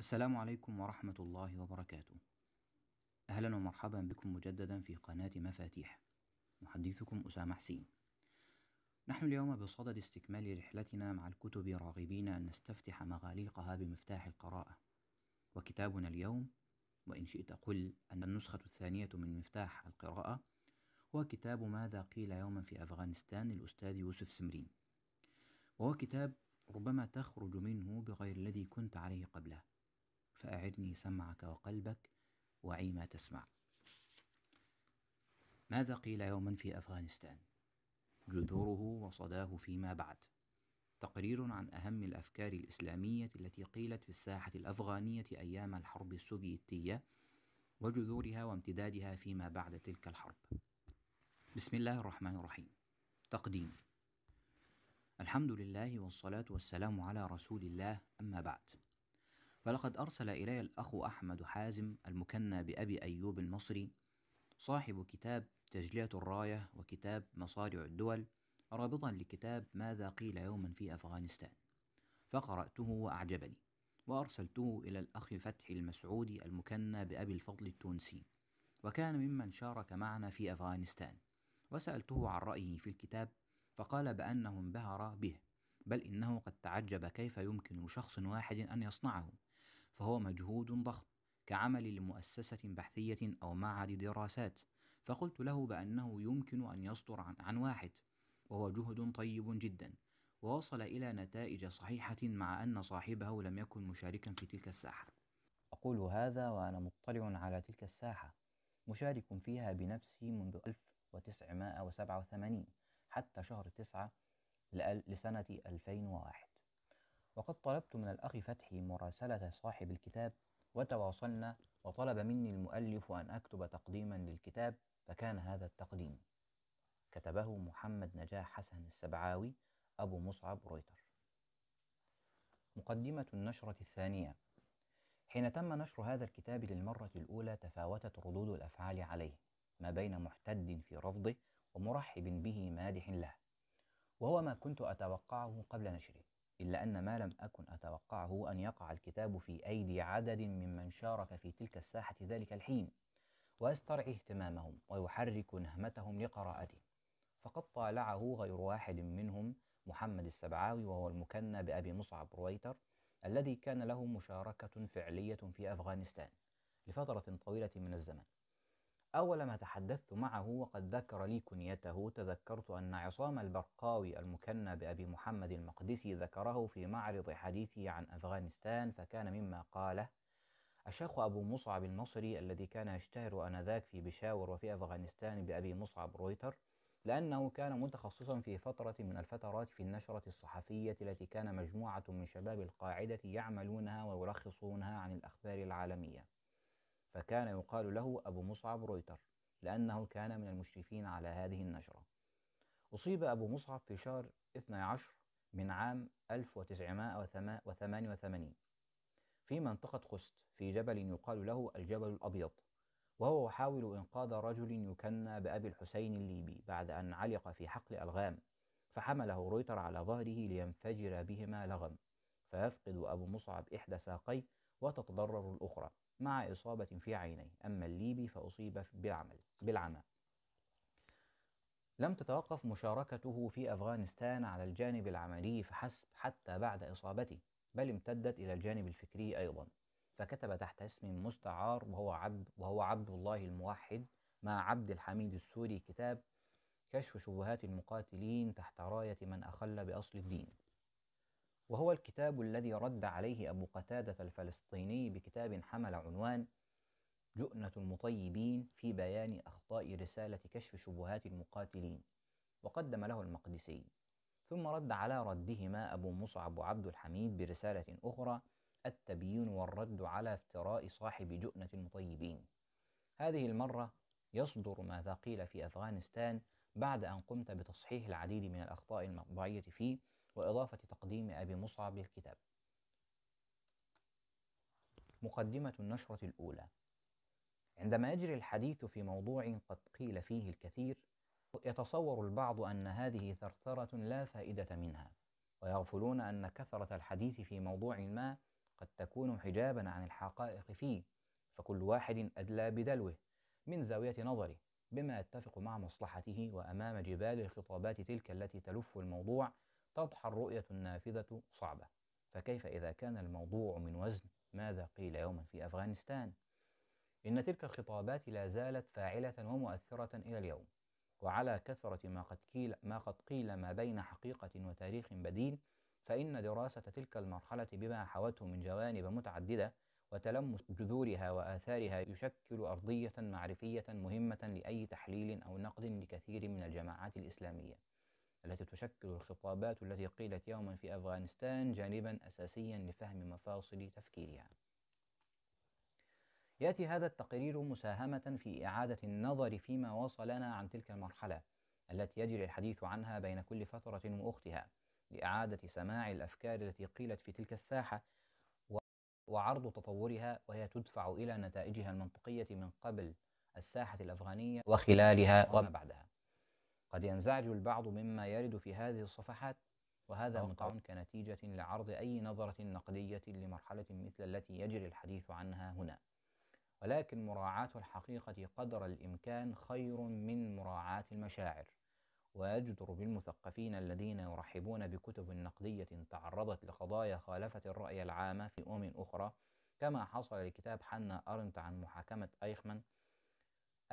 السلام عليكم ورحمة الله وبركاته أهلا ومرحبا بكم مجددا في قناة مفاتيح محدثكم أسامة حسين نحن اليوم بصدد استكمال رحلتنا مع الكتب راغبين أن نستفتح مغاليقها بمفتاح القراءة وكتابنا اليوم وإن شئت قل أن النسخة الثانية من مفتاح القراءة هو كتاب ماذا قيل يوما في أفغانستان للأستاذ يوسف سمرين وهو كتاب ربما تخرج منه بغير الذي كنت عليه قبله فأعدني سمعك وقلبك وعي ما تسمع ماذا قيل يوما في أفغانستان؟ جذوره وصداه فيما بعد تقرير عن أهم الأفكار الإسلامية التي قيلت في الساحة الأفغانية أيام الحرب السوفيتية وجذورها وامتدادها فيما بعد تلك الحرب بسم الله الرحمن الرحيم تقديم الحمد لله والصلاة والسلام على رسول الله أما بعد فلقد أرسل إلي الأخ أحمد حازم المكنى بأبي أيوب المصري صاحب كتاب تجلية الراية وكتاب مصارع الدول رابطا لكتاب ماذا قيل يوما في أفغانستان فقرأته وأعجبني وأرسلته إلى الأخ فتح المسعودي المكنى بأبي الفضل التونسي وكان ممن شارك معنا في أفغانستان وسألته عن رأيه في الكتاب فقال بأنه انبهر به بل إنه قد تعجب كيف يمكن لشخص واحد أن يصنعه فهو مجهود ضخم كعمل لمؤسسة بحثية أو معهد دراسات فقلت له بأنه يمكن أن يصدر عن, عن واحد وهو جهد طيب جدا ووصل إلى نتائج صحيحة مع أن صاحبه لم يكن مشاركا في تلك الساحة أقول هذا وأنا مطلع على تلك الساحة مشارك فيها بنفسي منذ 1987 حتى شهر 9 لسنة 2001 وقد طلبت من الأخ فتحي مراسلة صاحب الكتاب وتواصلنا وطلب مني المؤلف أن أكتب تقديما للكتاب فكان هذا التقديم كتبه محمد نجاح حسن السبعاوي أبو مصعب رويتر مقدمة النشرة الثانية حين تم نشر هذا الكتاب للمرة الأولى تفاوتت ردود الأفعال عليه ما بين محتد في رفضه ومرحب به مادح له وهو ما كنت أتوقعه قبل نشره إلا أن ما لم أكن أتوقعه أن يقع الكتاب في أيدي عدد ممن شارك في تلك الساحة ذلك الحين ويسترعي اهتمامهم ويحرك نهمتهم لقراءته فقد طالعه غير واحد منهم محمد السبعاوي وهو المكنى بأبي مصعب رويتر الذي كان له مشاركة فعلية في أفغانستان لفترة طويلة من الزمن أول ما تحدثت معه وقد ذكر لي كنيته تذكرت أن عصام البرقاوي المكنى بأبي محمد المقدسي ذكره في معرض حديثه عن أفغانستان فكان مما قاله الشيخ أبو مصعب المصري الذي كان يشتهر آنذاك في بشاور وفي أفغانستان بأبي مصعب رويتر لأنه كان متخصصا في فترة من الفترات في النشرة الصحفية التي كان مجموعة من شباب القاعدة يعملونها ويلخصونها عن الأخبار العالمية فكان يقال له أبو مصعب رويتر لأنه كان من المشرفين على هذه النشرة أصيب أبو مصعب في شهر 12 من عام 1988 في منطقة خست في جبل يقال له الجبل الأبيض وهو يحاول إنقاذ رجل يكنى بأبي الحسين الليبي بعد أن علق في حقل ألغام فحمله رويتر على ظهره لينفجر بهما لغم فيفقد أبو مصعب إحدى ساقيه وتتضرر الأخرى مع إصابة في عينيه أما الليبي فأصيب بالعمل بالعمى لم تتوقف مشاركته في أفغانستان على الجانب العملي فحسب حتى بعد إصابته بل امتدت إلى الجانب الفكري أيضا فكتب تحت اسم مستعار وهو عبد وهو عبد الله الموحد مع عبد الحميد السوري كتاب كشف شبهات المقاتلين تحت راية من أخل بأصل الدين وهو الكتاب الذي رد عليه أبو قتادة الفلسطيني بكتاب حمل عنوان جؤنة المطيبين في بيان أخطاء رسالة كشف شبهات المقاتلين وقدم له المقدسي ثم رد على ردهما أبو مصعب وعبد الحميد برسالة أخرى التبيين والرد على افتراء صاحب جؤنة المطيبين هذه المرة يصدر ماذا قيل في أفغانستان بعد أن قمت بتصحيح العديد من الأخطاء المطبعية فيه وإضافة تقديم أبي مصعب للكتاب مقدمة النشرة الأولى عندما يجري الحديث في موضوع قد قيل فيه الكثير يتصور البعض أن هذه ثرثرة لا فائدة منها ويغفلون أن كثرة الحديث في موضوع ما قد تكون حجابا عن الحقائق فيه فكل واحد أدلى بدلوه من زاوية نظره بما يتفق مع مصلحته وأمام جبال الخطابات تلك التي تلف الموضوع تضحى الرؤية النافذة صعبة فكيف إذا كان الموضوع من وزن ماذا قيل يوما في أفغانستان إن تلك الخطابات لا زالت فاعلة ومؤثرة إلى اليوم وعلى كثرة ما قد, قيل ما قد قيل ما بين حقيقة وتاريخ بديل فإن دراسة تلك المرحلة بما حوته من جوانب متعددة وتلمس جذورها وآثارها يشكل أرضية معرفية مهمة لأي تحليل أو نقد لكثير من الجماعات الإسلامية التي تشكل الخطابات التي قيلت يوما في أفغانستان جانبا أساسيا لفهم مفاصل تفكيرها يأتي هذا التقرير مساهمة في إعادة النظر فيما وصلنا عن تلك المرحلة التي يجري الحديث عنها بين كل فترة وأختها لإعادة سماع الأفكار التي قيلت في تلك الساحة وعرض تطورها وهي تدفع إلى نتائجها المنطقية من قبل الساحة الأفغانية وخلالها وما بعدها قد ينزعج البعض مما يرد في هذه الصفحات وهذا أه، مقع أه. كنتيجة لعرض أي نظرة نقدية لمرحلة مثل التي يجري الحديث عنها هنا ولكن مراعاة الحقيقة قدر الإمكان خير من مراعاة المشاعر ويجدر بالمثقفين الذين يرحبون بكتب نقدية تعرضت لقضايا خالفت الرأي العام في أمم أخرى كما حصل لكتاب حنا أرنت عن محاكمة أيخمان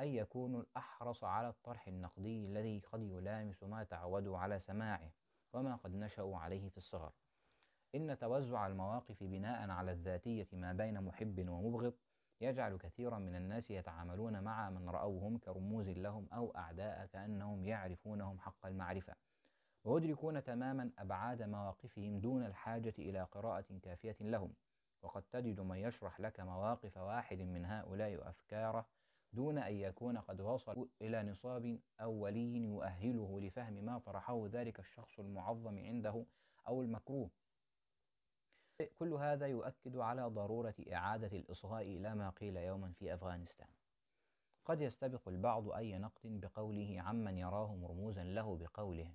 أي يكون الأحرص على الطرح النقدي الذي قد يلامس ما تعودوا على سماعه وما قد نشأوا عليه في الصغر إن توزع المواقف بناء على الذاتية ما بين محب ومبغض يجعل كثيرا من الناس يتعاملون مع من رأوهم كرموز لهم أو أعداء كأنهم يعرفونهم حق المعرفة ويدركون تماما أبعاد مواقفهم دون الحاجة إلى قراءة كافية لهم وقد تجد من يشرح لك مواقف واحد من هؤلاء أفكاره دون أن يكون قد وصل إلى نصاب أو ولي يؤهله لفهم ما طرحه ذلك الشخص المعظم عنده أو المكروه كل هذا يؤكد على ضرورة إعادة الإصغاء إلى ما قيل يوما في أفغانستان قد يستبق البعض أي نقد بقوله عمن يراه مرموزا له بقوله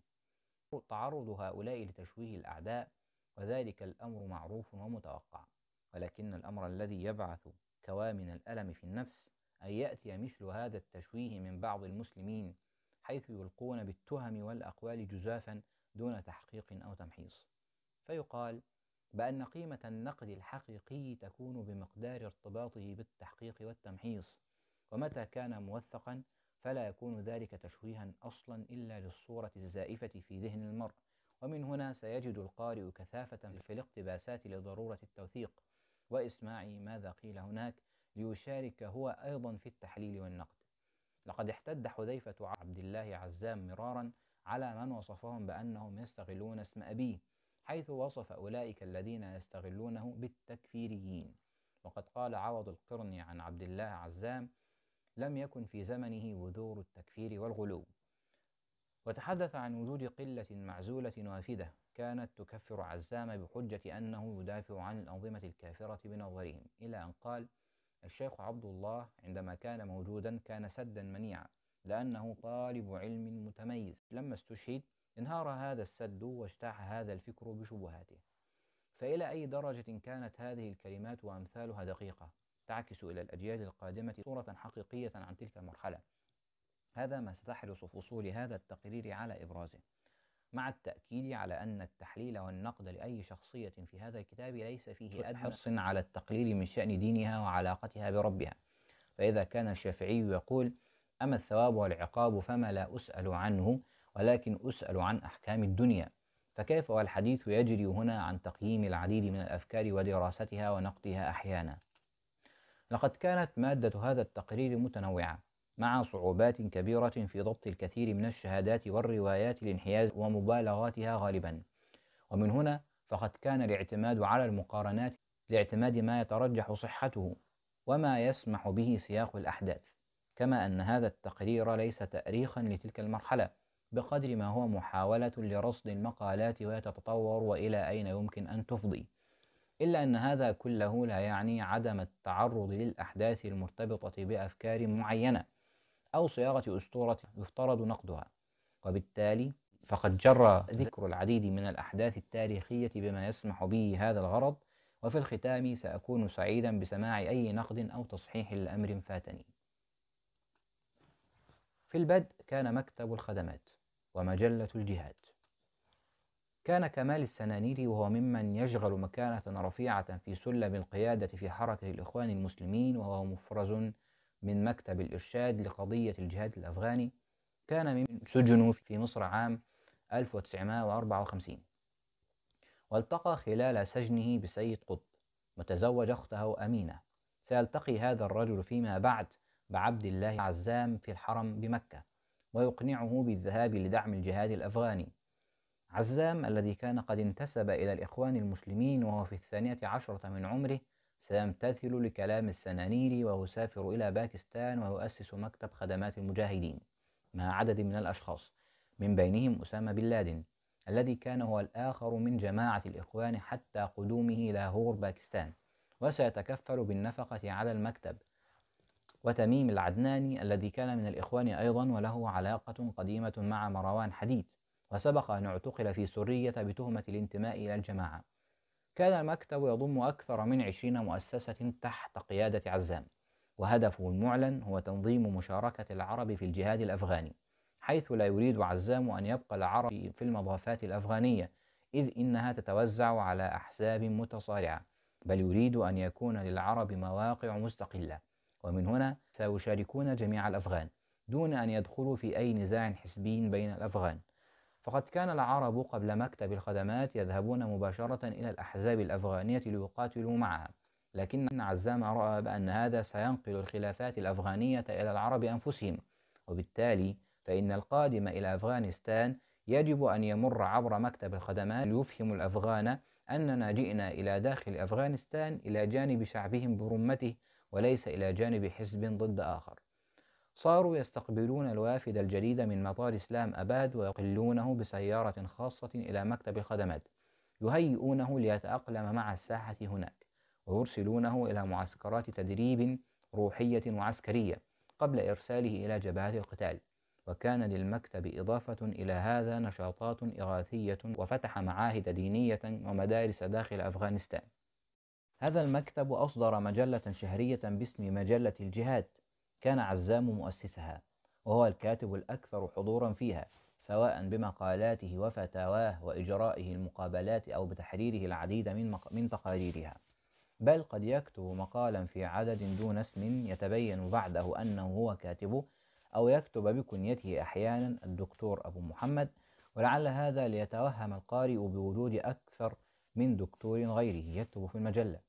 تعرض هؤلاء لتشويه الأعداء وذلك الأمر معروف ومتوقع ولكن الأمر الذي يبعث كوامن الألم في النفس أن يأتي مثل هذا التشويه من بعض المسلمين حيث يلقون بالتهم والأقوال جزافا دون تحقيق أو تمحيص فيقال بأن قيمة النقد الحقيقي تكون بمقدار ارتباطه بالتحقيق والتمحيص ومتى كان موثقا فلا يكون ذلك تشويها أصلا إلا للصورة الزائفة في ذهن المرء ومن هنا سيجد القارئ كثافة في الاقتباسات لضرورة التوثيق وإسماعي ماذا قيل هناك ليشارك هو أيضا في التحليل والنقد لقد احتد حذيفة عبد الله عزام مرارا على من وصفهم بأنهم يستغلون اسم أبيه حيث وصف أولئك الذين يستغلونه بالتكفيريين وقد قال عوض القرني عن عبد الله عزام لم يكن في زمنه وذور التكفير والغلو وتحدث عن وجود قلة معزولة وافدة كانت تكفر عزام بحجة أنه يدافع عن الأنظمة الكافرة بنظرهم إلى أن قال الشيخ عبد الله عندما كان موجودا كان سدا منيعا لأنه طالب علم متميز لما استشهد انهار هذا السد واجتاح هذا الفكر بشبهاته فإلى أي درجة كانت هذه الكلمات وأمثالها دقيقة تعكس إلى الأجيال القادمة صورة حقيقية عن تلك المرحلة هذا ما ستحرص فصول هذا التقرير على إبرازه مع التأكيد على أن التحليل والنقد لأي شخصية في هذا الكتاب ليس فيه أدنى حرص على التقليل من شأن دينها وعلاقتها بربها فإذا كان الشافعي يقول أما الثواب والعقاب فما لا أسأل عنه ولكن أسأل عن أحكام الدنيا فكيف والحديث يجري هنا عن تقييم العديد من الأفكار ودراستها ونقدها أحيانا لقد كانت مادة هذا التقرير متنوعة مع صعوبات كبيرة في ضبط الكثير من الشهادات والروايات لانحياز ومبالغاتها غالبا ومن هنا فقد كان الاعتماد على المقارنات لاعتماد ما يترجح صحته وما يسمح به سياق الأحداث كما أن هذا التقرير ليس تأريخا لتلك المرحلة بقدر ما هو محاولة لرصد المقالات وتتطور وإلى أين يمكن أن تفضي إلا أن هذا كله لا يعني عدم التعرض للأحداث المرتبطة بأفكار معينة أو صياغة أسطورة يفترض نقدها وبالتالي فقد جرى ذكر العديد من الأحداث التاريخية بما يسمح به هذا الغرض وفي الختام سأكون سعيدا بسماع أي نقد أو تصحيح لأمر فاتني في البدء كان مكتب الخدمات ومجلة الجهاد كان كمال السنانيري وهو ممن يشغل مكانة رفيعة في سلم القيادة في حركة الإخوان المسلمين وهو مفرز من مكتب الإرشاد لقضية الجهاد الأفغاني كان من سجنه في مصر عام 1954 والتقى خلال سجنه بسيد قطب وتزوج أخته أمينة سيلتقي هذا الرجل فيما بعد بعبد الله عزام في الحرم بمكة ويقنعه بالذهاب لدعم الجهاد الأفغاني عزام الذي كان قد انتسب إلى الإخوان المسلمين وهو في الثانية عشرة من عمره سيمتثل لكلام السنانيري ويسافر إلى باكستان ويؤسس مكتب خدمات المجاهدين مع عدد من الأشخاص من بينهم أسامة بن لادن الذي كان هو الآخر من جماعة الإخوان حتى قدومه لاهور باكستان وسيتكفل بالنفقة على المكتب وتميم العدناني الذي كان من الإخوان أيضا وله علاقة قديمة مع مروان حديد وسبق أن اعتقل في سرية بتهمة الانتماء إلى الجماعة كان المكتب يضم أكثر من عشرين مؤسسة تحت قيادة عزام وهدفه المعلن هو تنظيم مشاركة العرب في الجهاد الأفغاني حيث لا يريد عزام أن يبقى العرب في المضافات الأفغانية إذ إنها تتوزع على أحزاب متصارعة بل يريد أن يكون للعرب مواقع مستقلة ومن هنا سيشاركون جميع الأفغان دون أن يدخلوا في أي نزاع حزبي بين الأفغان فقد كان العرب قبل مكتب الخدمات يذهبون مباشرة إلى الأحزاب الأفغانية ليقاتلوا معها لكن عزام رأى بأن هذا سينقل الخلافات الأفغانية إلى العرب أنفسهم وبالتالي فإن القادم إلى أفغانستان يجب أن يمر عبر مكتب الخدمات ليفهم الأفغان أننا جئنا إلى داخل أفغانستان إلى جانب شعبهم برمته وليس إلى جانب حزب ضد آخر صاروا يستقبلون الوافد الجديد من مطار إسلام أباد ويقلونه بسيارة خاصة إلى مكتب الخدمات يهيئونه ليتأقلم مع الساحة هناك ويرسلونه إلى معسكرات تدريب روحية وعسكرية قبل إرساله إلى جبهات القتال وكان للمكتب إضافة إلى هذا نشاطات إغاثية وفتح معاهد دينية ومدارس داخل أفغانستان هذا المكتب أصدر مجلة شهرية باسم مجلة الجهاد كان عزام مؤسسها وهو الكاتب الأكثر حضورا فيها سواء بمقالاته وفتاواه وإجرائه المقابلات أو بتحريره العديد من, مق... من تقاريرها بل قد يكتب مقالا في عدد دون اسم يتبين بعده أنه هو كاتبه أو يكتب بكنيته أحيانا الدكتور أبو محمد ولعل هذا ليتوهم القارئ بوجود أكثر من دكتور غيره يكتب في المجلة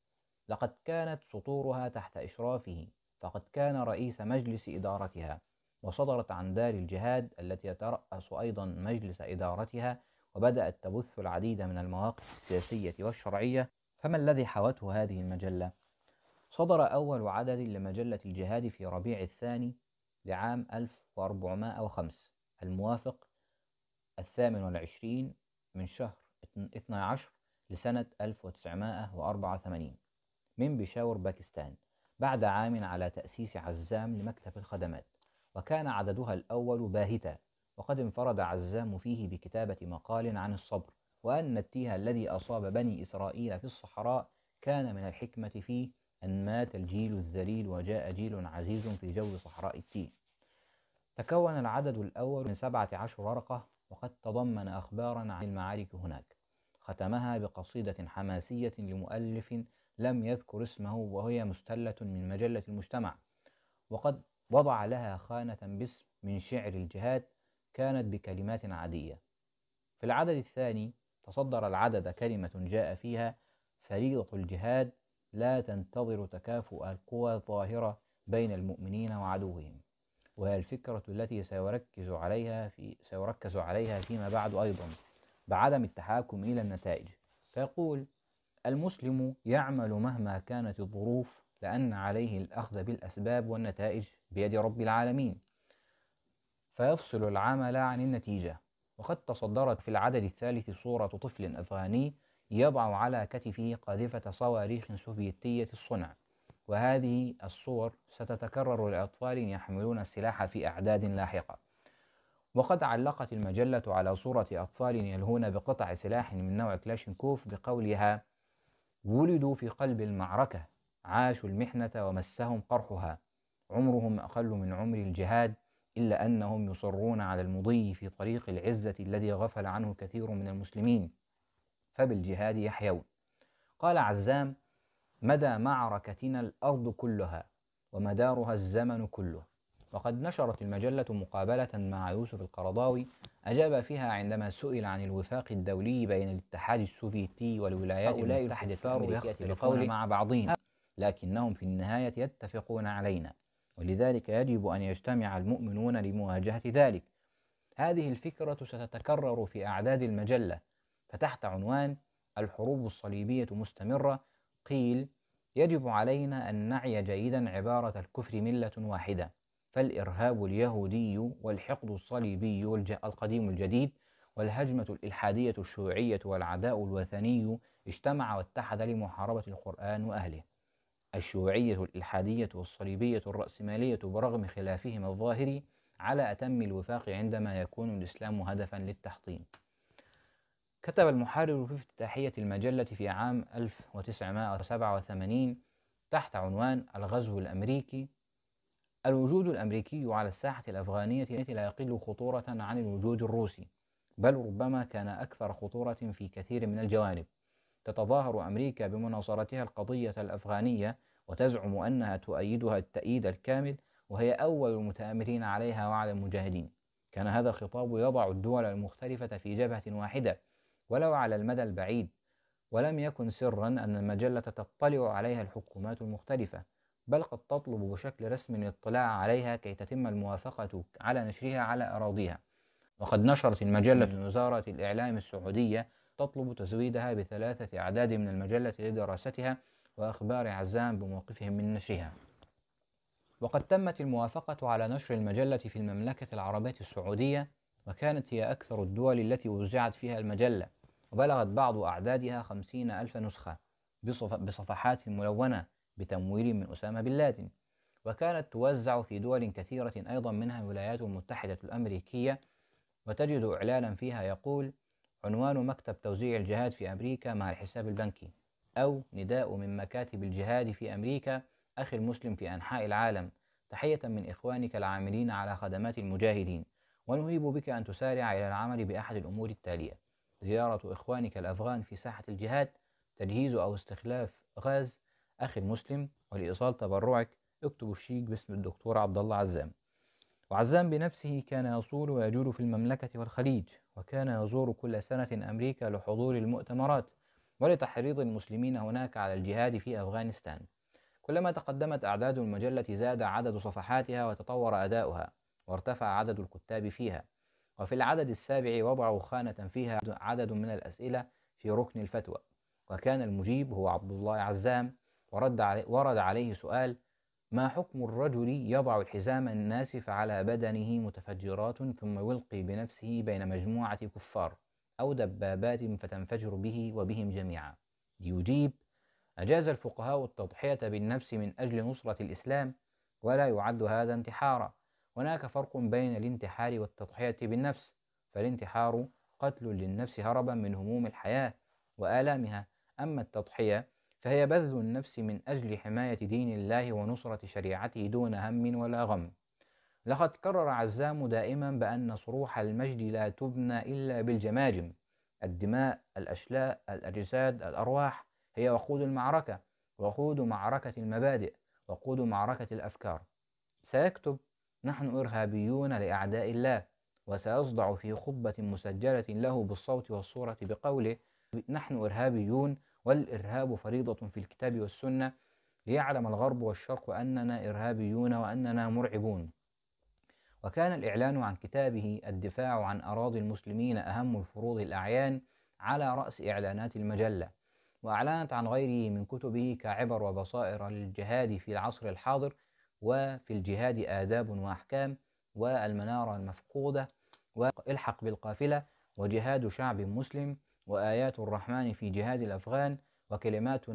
لقد كانت سطورها تحت إشرافه فقد كان رئيس مجلس إدارتها وصدرت عن دار الجهاد التي يترأس أيضا مجلس إدارتها وبدأت تبث العديد من المواقف السياسية والشرعية فما الذي حوته هذه المجلة؟ صدر أول عدد لمجلة الجهاد في ربيع الثاني لعام 1405 الموافق الثامن والعشرين من شهر 12 لسنة 1984 من بشاور باكستان بعد عام على تأسيس عزام لمكتب الخدمات وكان عددها الأول باهتا وقد انفرد عزام فيه بكتابة مقال عن الصبر وأن التيه الذي أصاب بني إسرائيل في الصحراء كان من الحكمة فيه أن مات الجيل الذليل وجاء جيل عزيز في جو صحراء التيه تكون العدد الأول من سبعة عشر ورقة وقد تضمن أخبارا عن المعارك هناك ختمها بقصيدة حماسية لمؤلف لم يذكر اسمه وهي مستلة من مجلة المجتمع وقد وضع لها خانة باسم من شعر الجهاد كانت بكلمات عادية في العدد الثاني تصدر العدد كلمة جاء فيها فريضة الجهاد لا تنتظر تكافؤ القوى الظاهرة بين المؤمنين وعدوهم وهي الفكرة التي سيركز عليها في سيركز عليها فيما بعد أيضا بعدم التحاكم إلى النتائج فيقول المسلم يعمل مهما كانت الظروف لأن عليه الأخذ بالأسباب والنتائج بيد رب العالمين فيفصل العمل عن النتيجة وقد تصدرت في العدد الثالث صورة طفل أفغاني يضع على كتفه قاذفة صواريخ سوفيتية الصنع وهذه الصور ستتكرر لأطفال يحملون السلاح في أعداد لاحقة وقد علقت المجلة على صورة أطفال يلهون بقطع سلاح من نوع كلاشينكوف بقولها ولدوا في قلب المعركة عاشوا المحنة ومسهم قرحها عمرهم أقل من عمر الجهاد إلا أنهم يصرون على المضي في طريق العزة الذي غفل عنه كثير من المسلمين فبالجهاد يحيون قال عزام مدى معركتنا الأرض كلها ومدارها الزمن كله وقد نشرت المجلة مقابلة مع يوسف القرضاوي أجاب فيها عندما سئل عن الوفاق الدولي بين الاتحاد السوفيتي والولايات المتحدة الأمريكية بقول مع بعضهم لكنهم في النهاية يتفقون علينا ولذلك يجب أن يجتمع المؤمنون لمواجهة ذلك هذه الفكرة ستتكرر في أعداد المجلة فتحت عنوان الحروب الصليبية مستمرة قيل يجب علينا أن نعي جيدا عبارة الكفر ملة واحدة فالإرهاب اليهودي والحقد الصليبي القديم الجديد والهجمة الإلحادية الشيوعية والعداء الوثني اجتمع واتحد لمحاربة القرآن وأهله الشيوعية الإلحادية والصليبية الرأسمالية برغم خلافهم الظاهري على أتم الوفاق عندما يكون الإسلام هدفا للتحطيم كتب المحرر في افتتاحية المجلة في عام 1987 تحت عنوان الغزو الأمريكي الوجود الأمريكي على الساحة الأفغانية لا يقل خطورة عن الوجود الروسي بل ربما كان أكثر خطورة في كثير من الجوانب تتظاهر أمريكا بمناصرتها القضية الأفغانية وتزعم أنها تؤيدها التأييد الكامل وهي أول المتآمرين عليها وعلى المجاهدين كان هذا الخطاب يضع الدول المختلفة في جبهة واحدة ولو على المدى البعيد ولم يكن سرا أن المجلة تطلع عليها الحكومات المختلفة بل قد تطلب بشكل رسمي الاطلاع عليها كي تتم الموافقة على نشرها على أراضيها وقد نشرت المجلة من وزارة الإعلام السعودية تطلب تزويدها بثلاثة أعداد من المجلة لدراستها وأخبار عزام بموقفهم من نشرها وقد تمت الموافقة على نشر المجلة في المملكة العربية السعودية وكانت هي أكثر الدول التي وزعت فيها المجلة وبلغت بعض أعدادها خمسين ألف نسخة بصفحات ملونة بتمويل من أسامة بن لادن وكانت توزع في دول كثيرة أيضا منها الولايات المتحدة الأمريكية وتجد إعلانا فيها يقول عنوان مكتب توزيع الجهاد في أمريكا مع الحساب البنكي أو نداء من مكاتب الجهاد في أمريكا أخي المسلم في أنحاء العالم تحية من إخوانك العاملين على خدمات المجاهدين ونهيب بك أن تسارع إلى العمل بأحد الأمور التالية زيارة إخوانك الأفغان في ساحة الجهاد تجهيز أو استخلاف غاز أخي المسلم ولإيصال تبرعك اكتب الشيك باسم الدكتور عبد الله عزام وعزام بنفسه كان يصول ويجول في المملكة والخليج وكان يزور كل سنة أمريكا لحضور المؤتمرات ولتحريض المسلمين هناك على الجهاد في أفغانستان كلما تقدمت أعداد المجلة زاد عدد صفحاتها وتطور أداؤها وارتفع عدد الكتاب فيها وفي العدد السابع وضعوا خانة فيها عدد من الأسئلة في ركن الفتوى وكان المجيب هو عبد الله عزام ورد علي ورد عليه سؤال ما حكم الرجل يضع الحزام الناسف على بدنه متفجرات ثم يلقي بنفسه بين مجموعة كفار أو دبابات فتنفجر به وبهم جميعا يجيب أجاز الفقهاء التضحية بالنفس من أجل نصرة الإسلام ولا يعد هذا انتحارا هناك فرق بين الانتحار والتضحية بالنفس فالانتحار قتل للنفس هربا من هموم الحياة وآلامها أما التضحية فهي بذل النفس من أجل حماية دين الله ونصرة شريعته دون هم ولا غم لقد كرر عزام دائما بأن صروح المجد لا تبنى إلا بالجماجم الدماء الأشلاء الأجساد الأرواح هي وقود المعركة وقود معركة المبادئ وقود معركة الأفكار سيكتب نحن إرهابيون لأعداء الله وسيصدع في خطبة مسجلة له بالصوت والصورة بقوله نحن إرهابيون والإرهاب فريضة في الكتاب والسنة ليعلم الغرب والشرق أننا إرهابيون وأننا مرعبون وكان الإعلان عن كتابه الدفاع عن أراضي المسلمين أهم الفروض الأعيان على رأس إعلانات المجلة وأعلنت عن غيره من كتبه كعبر وبصائر للجهاد في العصر الحاضر وفي الجهاد آداب وأحكام والمنارة المفقودة والحق بالقافلة وجهاد شعب مسلم وآيات الرحمن في جهاد الأفغان وكلمات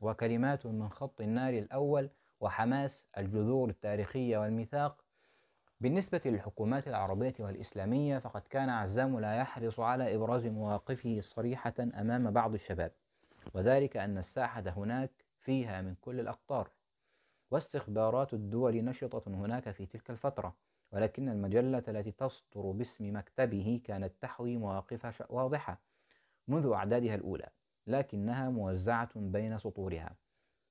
وكلمات من خط النار الأول وحماس الجذور التاريخية والميثاق بالنسبة للحكومات العربية والإسلامية فقد كان عزام لا يحرص على إبراز مواقفه صريحة أمام بعض الشباب وذلك أن الساحة هناك فيها من كل الأقطار واستخبارات الدول نشطة هناك في تلك الفترة ولكن المجلة التي تصدر باسم مكتبه كانت تحوي مواقف واضحة منذ أعدادها الأولى لكنها موزعة بين سطورها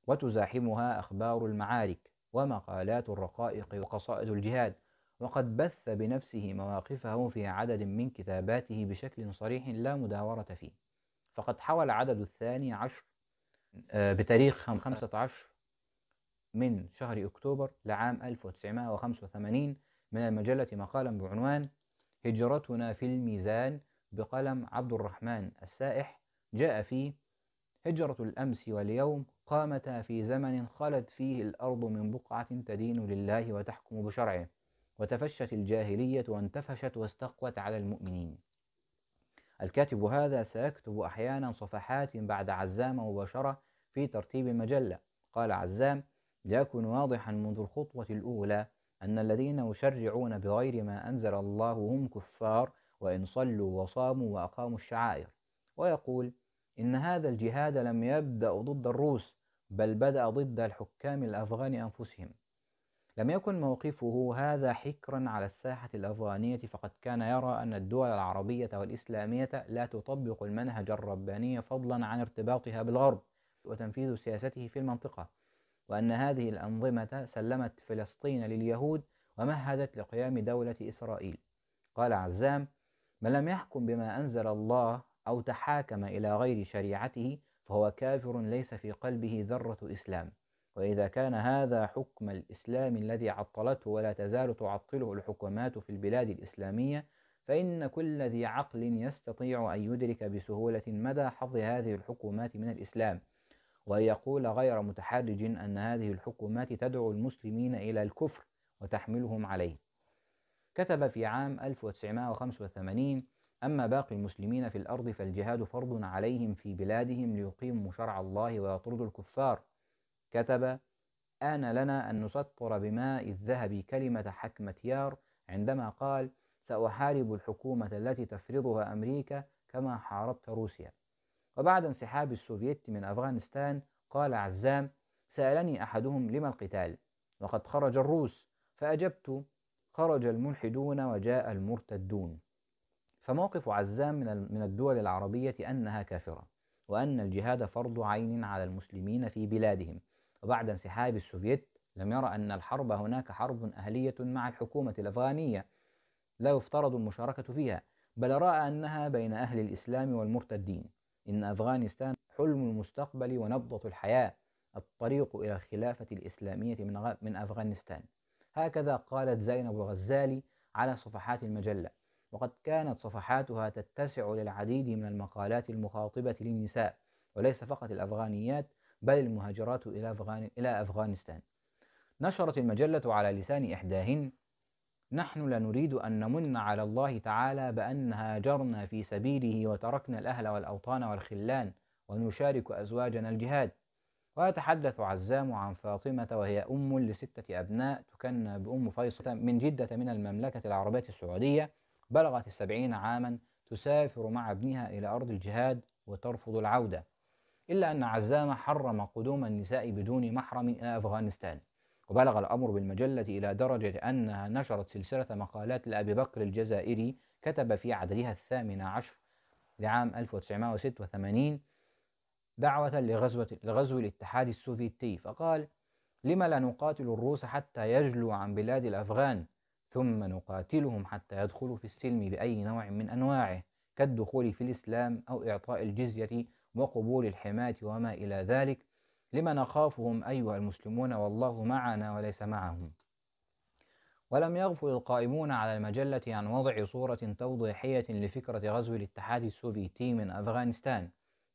وتزاحمها أخبار المعارك ومقالات الرقائق وقصائد الجهاد وقد بث بنفسه مواقفه في عدد من كتاباته بشكل صريح لا مداورة فيه فقد حول عدد الثاني عشر آه، بتاريخ 15 نعم. من شهر أكتوبر لعام 1985 من المجلة مقالا بعنوان هجرتنا في الميزان بقلم عبد الرحمن السائح جاء فيه هجرة الأمس واليوم قامتا في زمن خلت فيه الأرض من بقعة تدين لله وتحكم بشرعه وتفشت الجاهلية وانتفشت واستقوت على المؤمنين الكاتب هذا سيكتب أحيانا صفحات بعد عزام مباشرة في ترتيب المجلة قال عزام ليكن واضحا منذ الخطوة الأولى أن الذين يشرعون بغير ما أنزل الله هم كفار وإن صلوا وصاموا وأقاموا الشعائر ويقول إن هذا الجهاد لم يبدأ ضد الروس بل بدأ ضد الحكام الأفغان أنفسهم لم يكن موقفه هذا حكرا على الساحة الأفغانية فقد كان يرى أن الدول العربية والإسلامية لا تطبق المنهج الرباني فضلا عن ارتباطها بالغرب وتنفيذ سياسته في المنطقة وأن هذه الأنظمة سلمت فلسطين لليهود ومهدت لقيام دولة إسرائيل قال عزام من لم يحكم بما أنزل الله أو تحاكم إلى غير شريعته فهو كافر ليس في قلبه ذرة إسلام وإذا كان هذا حكم الإسلام الذي عطلته ولا تزال تعطله الحكومات في البلاد الإسلامية فإن كل ذي عقل يستطيع أن يدرك بسهولة مدى حظ هذه الحكومات من الإسلام وأن يقول غير متحرج أن هذه الحكومات تدعو المسلمين إلى الكفر وتحملهم عليه كتب في عام 1985 أما باقي المسلمين في الأرض فالجهاد فرض عليهم في بلادهم ليقيموا شرع الله ويطردوا الكفار كتب آن لنا أن نسطر بماء الذهب كلمة حكمتيار عندما قال سأحارب الحكومة التي تفرضها أمريكا كما حاربت روسيا وبعد انسحاب السوفيت من أفغانستان قال عزام سألني أحدهم لما القتال وقد خرج الروس فأجبت خرج الملحدون وجاء المرتدون فموقف عزام من الدول العربية أنها كافرة وأن الجهاد فرض عين على المسلمين في بلادهم وبعد انسحاب السوفيت لم يرى أن الحرب هناك حرب أهلية مع الحكومة الأفغانية لا يفترض المشاركة فيها بل رأى أنها بين أهل الإسلام والمرتدين إن أفغانستان حلم المستقبل ونبضة الحياة الطريق إلى الخلافة الإسلامية من أفغانستان هكذا قالت زينب الغزالي على صفحات المجلة وقد كانت صفحاتها تتسع للعديد من المقالات المخاطبة للنساء وليس فقط الأفغانيات بل المهاجرات إلى, أفغان... إلى أفغانستان نشرت المجلة على لسان إحداهن نحن لا نريد أن نمن على الله تعالى بأن هاجرنا في سبيله وتركنا الأهل والأوطان والخلان ونشارك أزواجنا الجهاد ويتحدث عزام عن فاطمة وهي أم لستة أبناء تكنى بأم فيصل من جدة من المملكة العربية السعودية بلغت السبعين عاما تسافر مع ابنها إلى أرض الجهاد وترفض العودة إلا أن عزام حرم قدوم النساء بدون محرم إلى أفغانستان وبلغ الأمر بالمجلة إلى درجة أنها نشرت سلسلة مقالات لأبي بكر الجزائري كتب في عددها الثامن عشر لعام 1986 دعوة لغزوة لغزو الاتحاد السوفيتي فقال لما لا نقاتل الروس حتى يجلوا عن بلاد الأفغان ثم نقاتلهم حتى يدخلوا في السلم بأي نوع من أنواعه كالدخول في الإسلام أو إعطاء الجزية وقبول الحماة وما إلى ذلك لما نخافهم أيها المسلمون والله معنا وليس معهم ولم يغفل القائمون على المجلة عن وضع صورة توضيحية لفكرة غزو الاتحاد السوفيتي من أفغانستان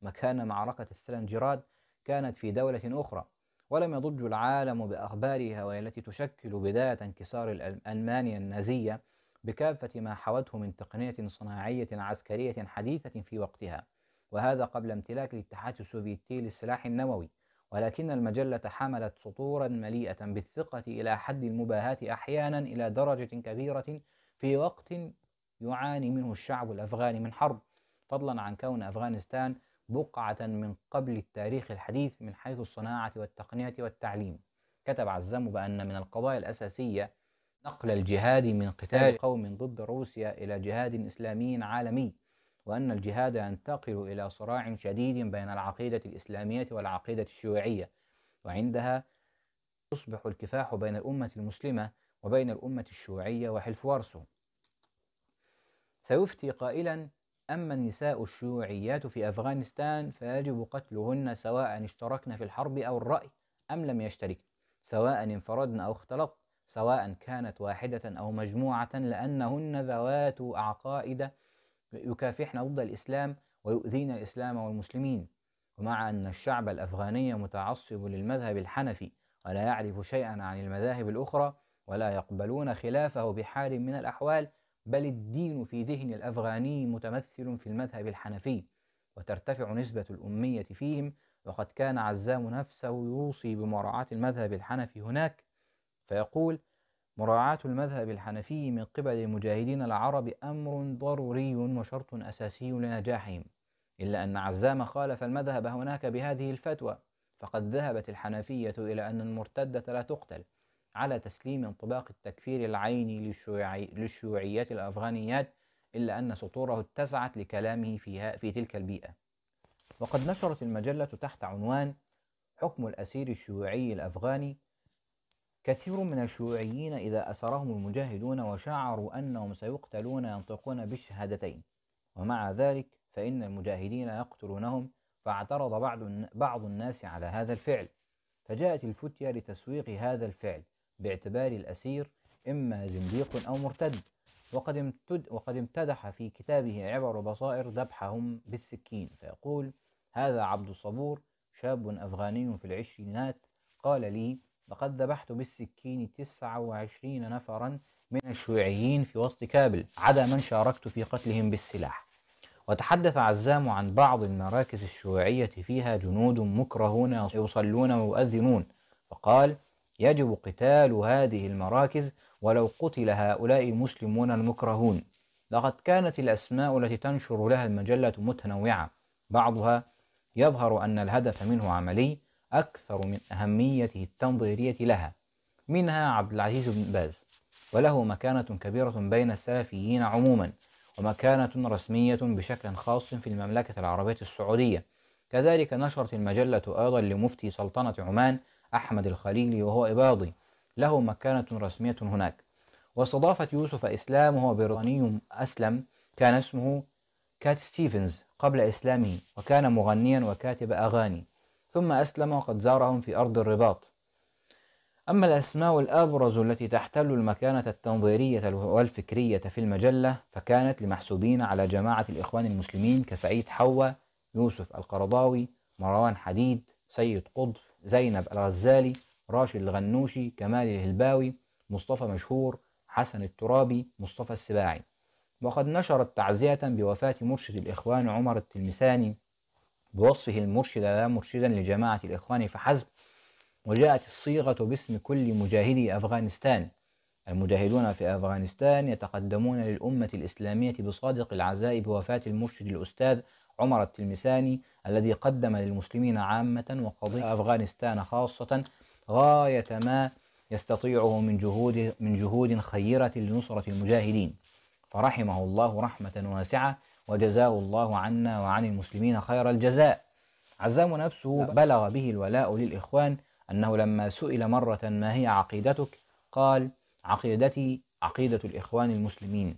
مكان معركة السلنجراد كانت في دولة أخرى ولم يضج العالم بأخبارها والتي تشكل بداية انكسار ألمانيا النازية بكافة ما حوته من تقنية صناعية عسكرية حديثة في وقتها وهذا قبل امتلاك الاتحاد السوفيتي للسلاح النووي ولكن المجلة حملت سطورا مليئة بالثقة إلى حد المباهاة أحيانا إلى درجة كبيرة في وقت يعاني منه الشعب الأفغاني من حرب فضلا عن كون أفغانستان بقعة من قبل التاريخ الحديث من حيث الصناعة والتقنية والتعليم كتب عزام بأن من القضايا الأساسية نقل الجهاد من قتال أيوة. قوم ضد روسيا إلى جهاد إسلامي عالمي وأن الجهاد ينتقل إلى صراع شديد بين العقيدة الإسلامية والعقيدة الشيوعية وعندها يصبح الكفاح بين الأمة المسلمة وبين الأمة الشيوعية وحلف وارسو سيفتي قائلا أما النساء الشيوعيات في أفغانستان فيجب قتلهن سواء اشتركن في الحرب أو الرأي أم لم يشتركن سواء انفردن أو اختلطن سواء كانت واحدة أو مجموعة لأنهن ذوات عقائد يكافحن ضد الإسلام ويؤذين الإسلام والمسلمين ومع أن الشعب الأفغاني متعصب للمذهب الحنفي ولا يعرف شيئا عن المذاهب الأخرى ولا يقبلون خلافه بحال من الأحوال بل الدين في ذهن الأفغاني متمثل في المذهب الحنفي وترتفع نسبة الأمية فيهم وقد كان عزام نفسه يوصي بمراعاة المذهب الحنفي هناك فيقول مراعاة المذهب الحنفي من قبل المجاهدين العرب أمر ضروري وشرط أساسي لنجاحهم إلا أن عزام خالف المذهب هناك بهذه الفتوى فقد ذهبت الحنفية إلى أن المرتدة لا تقتل على تسليم انطباق التكفير العيني للشيوعيات الأفغانيات إلا أن سطوره اتسعت لكلامه فيها في تلك البيئة وقد نشرت المجلة تحت عنوان حكم الأسير الشيوعي الأفغاني كثير من الشيوعيين إذا أسرهم المجاهدون وشعروا أنهم سيقتلون ينطقون بالشهادتين ومع ذلك فإن المجاهدين يقتلونهم فاعترض بعض بعض الناس على هذا الفعل فجاءت الفتية لتسويق هذا الفعل باعتبار الأسير إما زنديق أو مرتد وقد, امتد وقد امتدح في كتابه عبر بصائر ذبحهم بالسكين فيقول هذا عبد الصبور شاب أفغاني في العشرينات قال لي لقد ذبحت بالسكين تسعة وعشرين نفرا من الشيوعيين في وسط كابل عدا من شاركت في قتلهم بالسلاح وتحدث عزام عن بعض المراكز الشيوعية فيها جنود مكرهون يصلون ويؤذنون فقال يجب قتال هذه المراكز ولو قتل هؤلاء المسلمون المكرهون لقد كانت الأسماء التي تنشر لها المجلة متنوعة بعضها يظهر أن الهدف منه عملي أكثر من أهميته التنظيرية لها منها عبد العزيز بن باز وله مكانة كبيرة بين السلفيين عموما ومكانة رسمية بشكل خاص في المملكة العربية السعودية كذلك نشرت المجلة أيضا لمفتي سلطنة عمان أحمد الخليلي وهو إباضي له مكانة رسمية هناك واستضافت يوسف إسلام وهو بريطاني أسلم كان اسمه كات ستيفنز قبل إسلامه وكان مغنيا وكاتب أغاني ثم أسلم وقد زارهم في أرض الرباط أما الأسماء الأبرز التي تحتل المكانة التنظيرية والفكرية في المجلة فكانت لمحسوبين على جماعة الإخوان المسلمين كسعيد حوا يوسف القرضاوي مروان حديد سيد قطب زينب الغزالي راشد الغنوشي كمال الهلباوي مصطفى مشهور حسن الترابي مصطفى السباعي وقد نشرت تعزية بوفاة مرشد الإخوان عمر التلمساني بوصفه المرشد لا مرشدا لجماعة الإخوان فحسب وجاءت الصيغة باسم كل مجاهدي أفغانستان المجاهدون في أفغانستان يتقدمون للأمة الإسلامية بصادق العزاء بوفاة المرشد الأستاذ عمر التلمساني الذي قدم للمسلمين عامة وقضية آه. أفغانستان خاصة غاية ما يستطيعه من جهود من جهود خيرة لنصرة المجاهدين فرحمه الله رحمة واسعة وجزاه الله عنا وعن المسلمين خير الجزاء عزام نفسه نعم. بلغ به الولاء للإخوان أنه لما سئل مرة ما هي عقيدتك قال عقيدتي عقيدة الإخوان المسلمين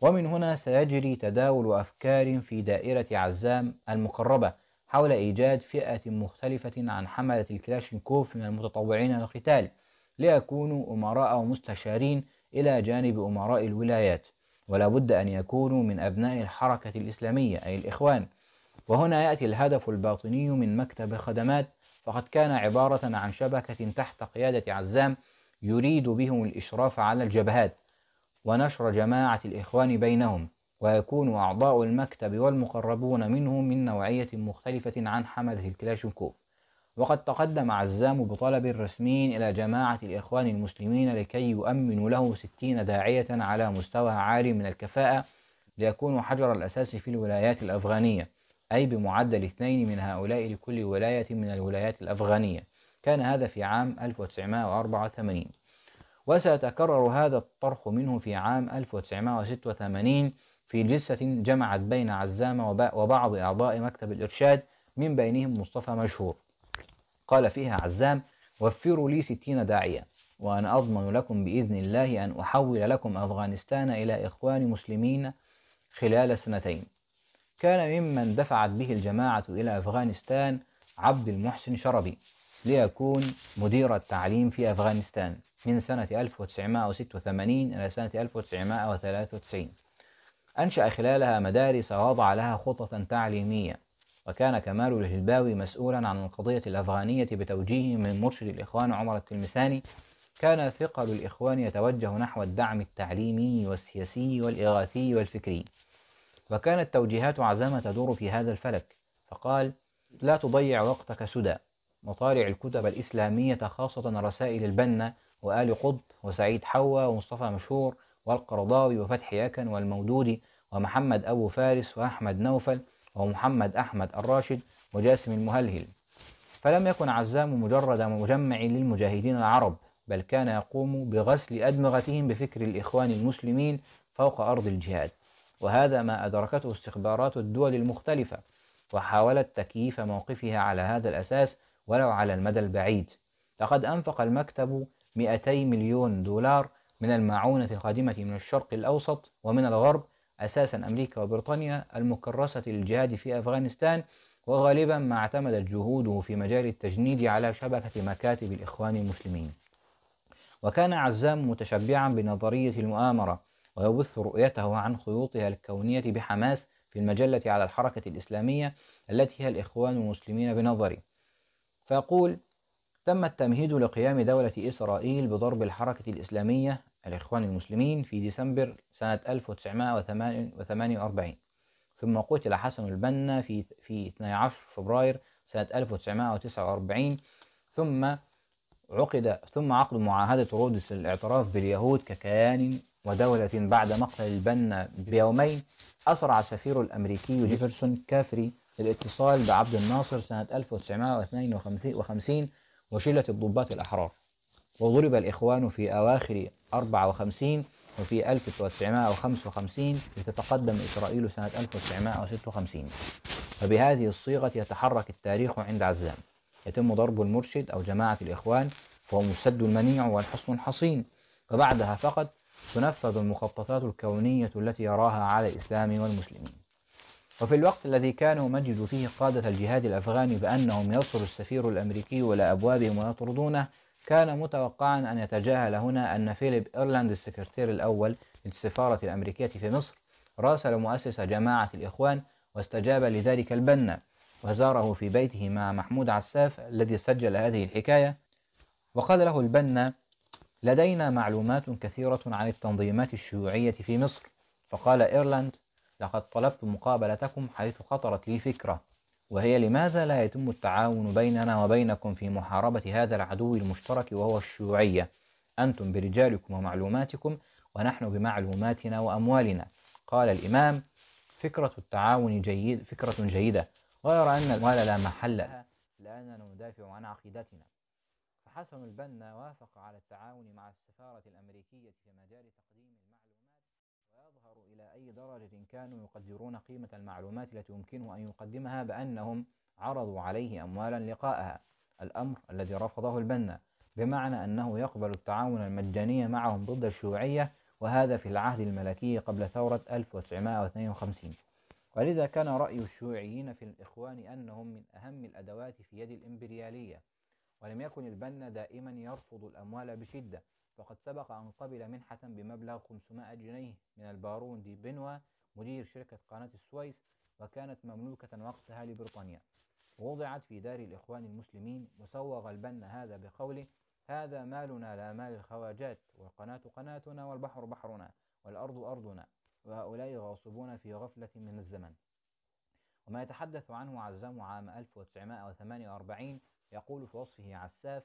ومن هنا سيجري تداول أفكار في دائرة عزام المقربة حول إيجاد فئة مختلفة عن حملة الكلاشينكوف من المتطوعين للقتال ليكونوا أمراء ومستشارين إلى جانب أمراء الولايات ولا بد أن يكونوا من أبناء الحركة الإسلامية أي الإخوان وهنا يأتي الهدف الباطني من مكتب خدمات فقد كان عبارة عن شبكة تحت قيادة عزام يريد بهم الإشراف على الجبهات ونشر جماعة الإخوان بينهم ويكون أعضاء المكتب والمقربون منه من نوعية مختلفة عن حملة الكلاشنكوف وقد تقدم عزام بطلب رسمي إلى جماعة الإخوان المسلمين لكي يؤمنوا له ستين داعية على مستوى عالي من الكفاءة ليكونوا حجر الأساس في الولايات الأفغانية أي بمعدل اثنين من هؤلاء لكل ولاية من الولايات الأفغانية كان هذا في عام 1984 وسيتكرر هذا الطرح منه في عام 1986 في جلسة جمعت بين عزامة وبعض أعضاء مكتب الإرشاد من بينهم مصطفى مشهور قال فيها عزام وفروا لي ستين داعية وأنا أضمن لكم بإذن الله أن أحول لكم أفغانستان إلى إخوان مسلمين خلال سنتين كان ممن دفعت به الجماعة إلى أفغانستان عبد المحسن شربي ليكون مدير التعليم في أفغانستان من سنة 1986 إلى سنة 1993 أنشأ خلالها مدارس ووضع لها خططا تعليمية وكان كمال الهلباوي مسؤولا عن القضية الأفغانية بتوجيه من مرشد الإخوان عمر التلمساني كان ثقل الإخوان يتوجه نحو الدعم التعليمي والسياسي والإغاثي والفكري وكانت توجيهات عزامة تدور في هذا الفلك فقال لا تضيع وقتك سدى وطالع الكتب الإسلامية خاصة رسائل البنا وآل قطب وسعيد حوا ومصطفى مشهور والقرضاوي وفتحي يكن والمودودي ومحمد أبو فارس وأحمد نوفل ومحمد أحمد الراشد وجاسم المهلهل فلم يكن عزام مجرد مجمع للمجاهدين العرب بل كان يقوم بغسل أدمغتهم بفكر الإخوان المسلمين فوق أرض الجهاد وهذا ما أدركته استخبارات الدول المختلفة وحاولت تكييف موقفها على هذا الأساس ولو على المدى البعيد لقد أنفق المكتب 200 مليون دولار من المعونة القادمة من الشرق الأوسط ومن الغرب أساسا أمريكا وبريطانيا المكرسة للجهاد في أفغانستان وغالبا ما اعتمدت جهوده في مجال التجنيد على شبكة مكاتب الإخوان المسلمين وكان عزام متشبعا بنظرية المؤامرة ويبث رؤيته عن خيوطها الكونية بحماس في المجلة على الحركة الإسلامية التي هي الإخوان المسلمين بنظري فأقول تم التمهيد لقيام دولة إسرائيل بضرب الحركة الإسلامية الإخوان المسلمين في ديسمبر سنة 1948 ثم قتل حسن البنا في في 12 فبراير سنة 1949 ثم عقد ثم عقد معاهدة رودس للاعتراف باليهود ككيان ودولة بعد مقتل البنا بيومين أسرع السفير الأمريكي جيفرسون كافري للاتصال بعبد الناصر سنة 1952 وشلة الضباط الأحرار وضرب الإخوان في أواخر 54 وفي 1955 لتتقدم إسرائيل سنة 1956 وبهذه الصيغة يتحرك التاريخ عند عزام يتم ضرب المرشد أو جماعة الإخوان فهم السد المنيع والحصن الحصين فبعدها فقط تنفذ المخططات الكونية التي يراها على الإسلام والمسلمين وفي الوقت الذي كانوا مجد فيه قادة الجهاد الأفغاني بأنهم يصل السفير الأمريكي إلى أبوابهم ويطردونه كان متوقعا أن يتجاهل هنا أن فيليب إيرلاند السكرتير الأول للسفارة الأمريكية في مصر راسل مؤسس جماعة الإخوان واستجاب لذلك البنا وزاره في بيته مع محمود عساف الذي سجل هذه الحكاية وقال له البنا لدينا معلومات كثيرة عن التنظيمات الشيوعية في مصر فقال إيرلاند لقد طلبت مقابلتكم حيث خطرت لي فكرة وهي لماذا لا يتم التعاون بيننا وبينكم في محاربة هذا العدو المشترك وهو الشيوعية أنتم برجالكم ومعلوماتكم ونحن بمعلوماتنا وأموالنا قال الإمام فكرة التعاون جيد فكرة جيدة ويرى أن الأموال لا محل لها لأننا ندافع عن عقيدتنا فحسن البنا وافق على التعاون مع السفارة الأمريكية في مجال تقديم إلى أي درجة كانوا يقدرون قيمة المعلومات التي يمكنه أن يقدمها بأنهم عرضوا عليه أموالا لقاءها الأمر الذي رفضه البنا بمعنى أنه يقبل التعاون المجاني معهم ضد الشيوعية وهذا في العهد الملكي قبل ثورة 1952 ولذا كان رأي الشيوعيين في الإخوان أنهم من أهم الأدوات في يد الإمبريالية ولم يكن البنا دائما يرفض الأموال بشدة وقد سبق أن قبل منحة بمبلغ 500 جنيه من البارون دي بنوا مدير شركة قناة السويس وكانت مملوكة وقتها لبريطانيا ووضعت في دار الإخوان المسلمين وسوغ البن هذا بقوله هذا مالنا لا مال الخواجات والقناة قناتنا والبحر بحرنا والأرض أرضنا وهؤلاء غاصبون في غفلة من الزمن وما يتحدث عنه عزام عام 1948 يقول في وصفه عساف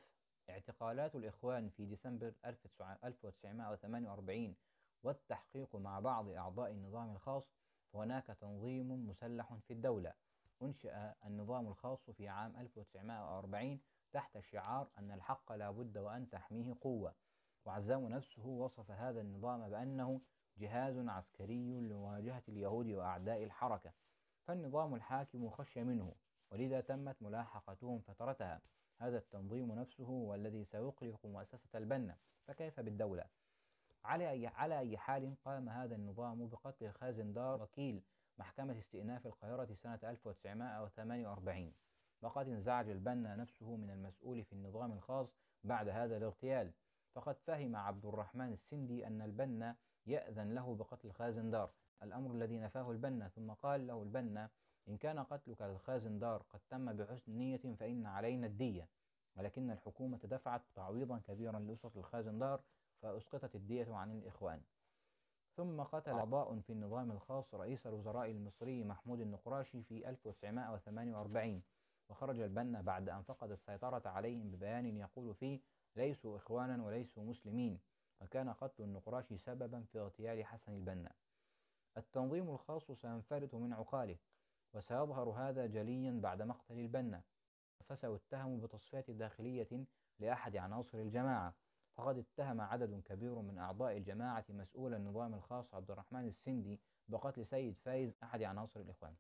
اعتقالات الإخوان في ديسمبر 1948 والتحقيق مع بعض أعضاء النظام الخاص فهناك تنظيم مسلح في الدولة أنشأ النظام الخاص في عام 1940 تحت شعار أن الحق لا بد وأن تحميه قوة وعزام نفسه وصف هذا النظام بأنه جهاز عسكري لمواجهة اليهود وأعداء الحركة فالنظام الحاكم خشي منه ولذا تمت ملاحقتهم فترتها هذا التنظيم نفسه هو الذي سيقلق مؤسسة البنا فكيف بالدولة؟ على أي على أي حال قام هذا النظام بقتل خازن دار وكيل محكمة استئناف القاهرة سنة 1948 وقد انزعج البنا نفسه من المسؤول في النظام الخاص بعد هذا الاغتيال فقد فهم عبد الرحمن السندي أن البنا يأذن له بقتل خازن دار الأمر الذي نفاه البنا ثم قال له البنا إن كان قتلك للخازن دار قد تم بحسن نية فإن علينا الدية ولكن الحكومة دفعت تعويضا كبيرا لأسرة الخازن دار فأسقطت الدية عن الإخوان ثم قتل أعضاء في النظام الخاص رئيس الوزراء المصري محمود النقراشي في 1948 وخرج البنا بعد أن فقد السيطرة عليهم ببيان يقول فيه ليسوا إخوانا وليسوا مسلمين وكان قتل النقراشي سببا في اغتيال حسن البنا التنظيم الخاص سينفرط من عقاله وسيظهر هذا جليا بعد مقتل البنا فسأتهم بتصفية داخلية لأحد عناصر الجماعة فقد اتهم عدد كبير من أعضاء الجماعة مسؤول النظام الخاص عبد الرحمن السندي بقتل سيد فايز أحد عناصر الإخوان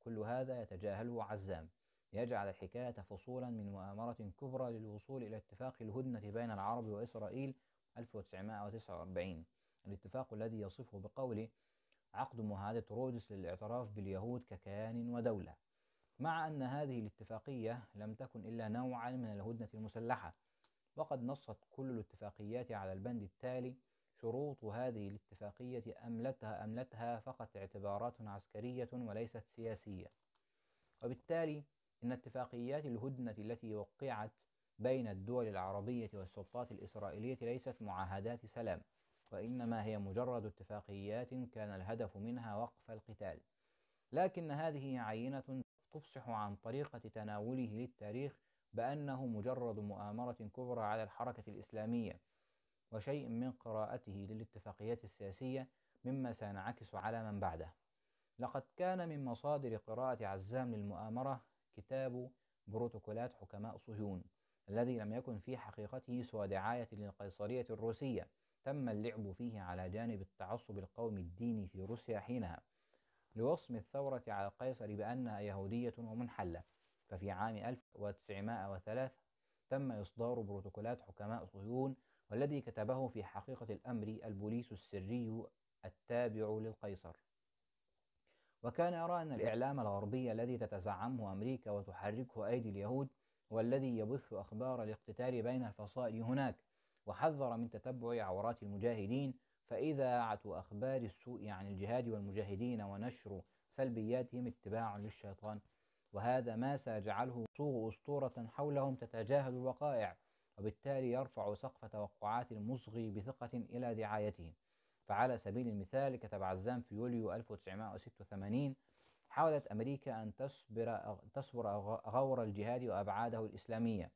كل هذا يتجاهله عزام يجعل الحكاية فصولا من مؤامرة كبرى للوصول إلى اتفاق الهدنة بين العرب وإسرائيل 1949 الاتفاق الذي يصفه بقوله عقد معاهدة رودس للاعتراف باليهود ككيان ودولة مع أن هذه الاتفاقية لم تكن إلا نوعا من الهدنة المسلحة وقد نصت كل الاتفاقيات على البند التالي شروط هذه الاتفاقية أملتها أملتها فقط اعتبارات عسكرية وليست سياسية وبالتالي إن اتفاقيات الهدنة التي وقعت بين الدول العربية والسلطات الإسرائيلية ليست معاهدات سلام وإنما هي مجرد اتفاقيات كان الهدف منها وقف القتال لكن هذه عينة تفصح عن طريقة تناوله للتاريخ بأنه مجرد مؤامرة كبرى على الحركة الإسلامية وشيء من قراءته للاتفاقيات السياسية مما سينعكس على من بعده لقد كان من مصادر قراءة عزام للمؤامرة كتاب بروتوكولات حكماء صهيون الذي لم يكن في حقيقته سوى دعاية للقيصرية الروسية تم اللعب فيه على جانب التعصب القومي الديني في روسيا حينها لوصم الثورة على قيصر بأنها يهودية ومنحلة ففي عام 1903 تم إصدار بروتوكولات حكماء صهيون والذي كتبه في حقيقة الأمر البوليس السري التابع للقيصر وكان يرى أن الإعلام الغربي الذي تتزعمه أمريكا وتحركه أيدي اليهود هو الذي يبث أخبار الاقتتال بين الفصائل هناك وحذر من تتبع عورات المجاهدين فإذاعة أخبار السوء عن الجهاد والمجاهدين ونشر سلبياتهم اتباع للشيطان وهذا ما سيجعله صوغ أسطورة حولهم تتجاهل الوقائع وبالتالي يرفع سقف توقعات المصغي بثقة إلى دعايته فعلى سبيل المثال كتب عزام في يوليو 1986 حاولت أمريكا أن أغ... تصبر غور الجهاد وأبعاده الإسلامية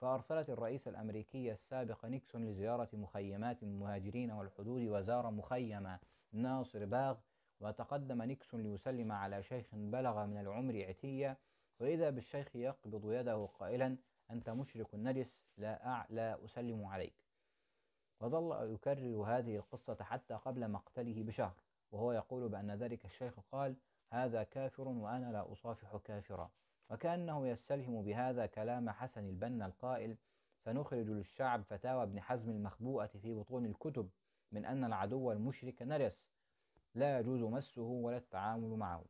فأرسلت الرئيس الأمريكي السابق نيكسون لزيارة مخيمات المهاجرين والحدود وزار مخيم ناصر باغ وتقدم نيكسون ليسلم على شيخ بلغ من العمر عتية وإذا بالشيخ يقبض يده قائلا أنت مشرك نجس لا, أع... لا أسلم عليك وظل يكرر هذه القصة حتى قبل مقتله بشهر وهو يقول بأن ذلك الشيخ قال هذا كافر وأنا لا أصافح كافرا وكأنه يستلهم بهذا كلام حسن البنا القائل سنخرج للشعب فتاوى ابن حزم المخبوءة في بطون الكتب من أن العدو المشرك نرس لا يجوز مسه ولا التعامل معه